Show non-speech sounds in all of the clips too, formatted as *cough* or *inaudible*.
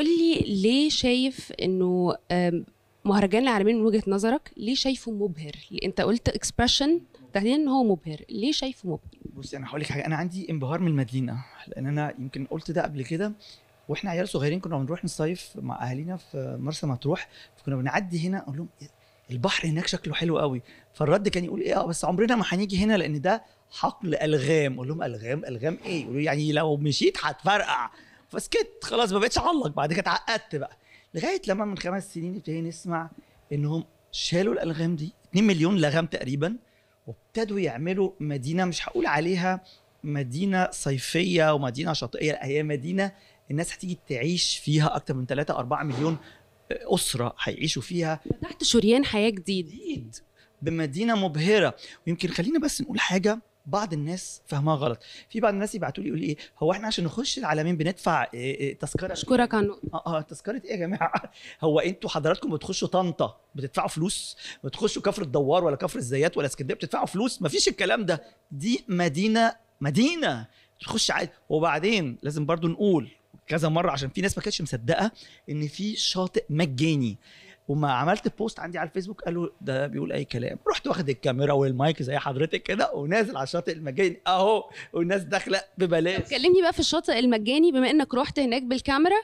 قول لي ليه شايف انه مهرجان العالمين من وجهه نظرك ليه شايفه مبهر؟ انت قلت اكسبريشن تحديدا ان هو مبهر، ليه شايفه مبهر؟ بصي انا هقول لك حاجه انا عندي انبهار من المدينه لان انا يمكن قلت ده قبل كده واحنا عيال صغيرين كنا بنروح نصيف مع اهالينا في مرسى مطروح فكنا بنعدي هنا اقول لهم البحر هناك شكله حلو قوي فالرد كان يقول ايه آه، بس عمرنا ما هنيجي هنا لان ده حقل الغام اقول لهم الغام الغام ايه يقولوا يعني لو مشيت هتفرقع فسكت خلاص ما بقتش اعلق بعد كده اتعقدت بقى لغايه لما من خمس سنين ابتدينا نسمع انهم شالوا الالغام دي 2 مليون لغام تقريبا وابتدوا يعملوا مدينه مش هقول عليها مدينه صيفيه ومدينه شاطئيه لا هي مدينه الناس هتيجي تعيش فيها اكتر من 3 4 مليون آه، اسره هيعيشوا فيها تحت شريان حياه جديد بمدينه مبهره ويمكن خلينا بس نقول حاجه بعض الناس فهمها غلط في بعض الناس يبعتوا لي يقول لي ايه هو احنا عشان نخش العالمين بندفع إيه إيه تذكره اشكرك على النقطه اه تذكره ايه يا جماعه *laughs* هو انتوا حضراتكم بتخشوا طنطا بتدفعوا فلوس بتخشوا كفر الدوار ولا كفر الزيات ولا اسكندريه بتدفعوا فلوس ما فيش الكلام ده دي مدينه مدينه تخش عادي وبعدين لازم برضو نقول كذا مره عشان في ناس ما كانتش مصدقه ان في شاطئ مجاني وما عملت بوست عندي على الفيسبوك قالوا ده بيقول اي كلام رحت واخد الكاميرا والمايك زي حضرتك كده ونازل على الشاطئ المجاني اهو والناس داخله ببلاش كلمني بقى في الشاطئ المجاني بما انك رحت هناك بالكاميرا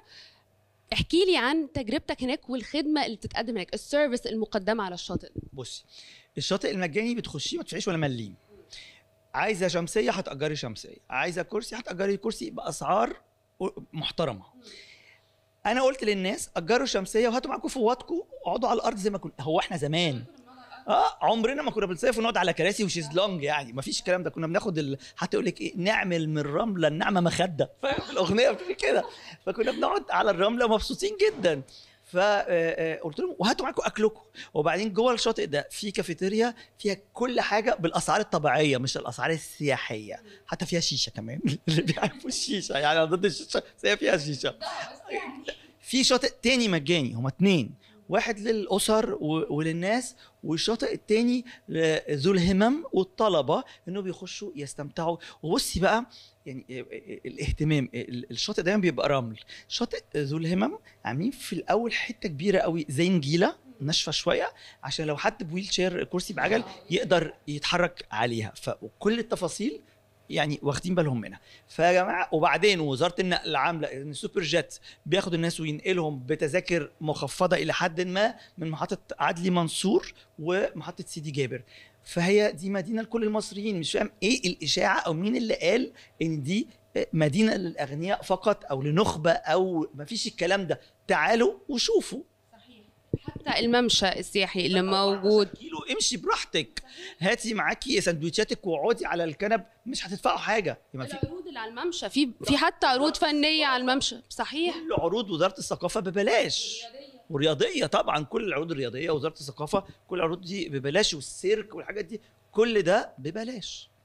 احكي لي عن تجربتك هناك والخدمه اللي بتتقدم هناك السيرفيس المقدمه على الشاطئ بصي الشاطئ المجاني بتخشي ما تدفعيش ولا مليم عايزه شمسيه هتاجري شمسيه عايزه كرسي هتاجري كرسي باسعار محترمه انا قلت للناس اجروا شمسيه وهاتوا معاكم فواتكم اقعدوا على الارض زي ما كنا هو احنا زمان اه عمرنا ما كنا بنصيف ونقعد على كراسي وشيزلونج يعني ما فيش الكلام ده كنا بناخد ال... هتقول لك ايه نعمل من الرمله النعمه مخده *laughs* الاغنيه بتقول كده فكنا بنقعد على الرمله مبسوطين جدا فقلت آه، آه، لهم وهاتوا معاكم اكلكم وبعدين جوه الشاطئ ده في كافيتيريا فيها كل حاجه بالاسعار الطبيعيه مش الاسعار السياحيه حتى فيها شيشه كمان *laughs* اللي بيعرفوا الشيشه يعني انا ضد الشيشه بس هي فيها شيشه في شاطئ تاني مجاني هما اتنين واحد للاسر وللناس والشاطئ التاني ذو الهمم والطلبه انه بيخشوا يستمتعوا وبصي بقى يعني الاهتمام الشاطئ دايما بيبقى رمل شاطئ ذو الهمم عاملين في الاول حته كبيره قوي زي نجيله ناشفه شويه عشان لو حد بويل شير كرسي بعجل يقدر يتحرك عليها فكل التفاصيل يعني واخدين بالهم منها فيا جماعه وبعدين وزاره النقل عامله ان سوبر جيت بياخد الناس وينقلهم بتذاكر مخفضه الى حد ما من محطه عدلي منصور ومحطه سيدي جابر فهي دي مدينه لكل المصريين مش فاهم ايه الاشاعه او مين اللي قال ان دي مدينه للاغنياء فقط او لنخبه او ما فيش الكلام ده تعالوا وشوفوا صحيح حتى الممشى السياحي اللي موجود امشي براحتك هاتي معاكي سندوتشاتك واقعدي على الكنب مش هتدفعوا حاجه في العروض اللي على الممشى في في حتى عروض فنيه على الممشى صحيح كل عروض وزاره الثقافه ببلاش ورياضية طبعا كل العروض الرياضيه وزاره الثقافه كل العروض دي ببلاش والسيرك والحاجات دي كل ده ببلاش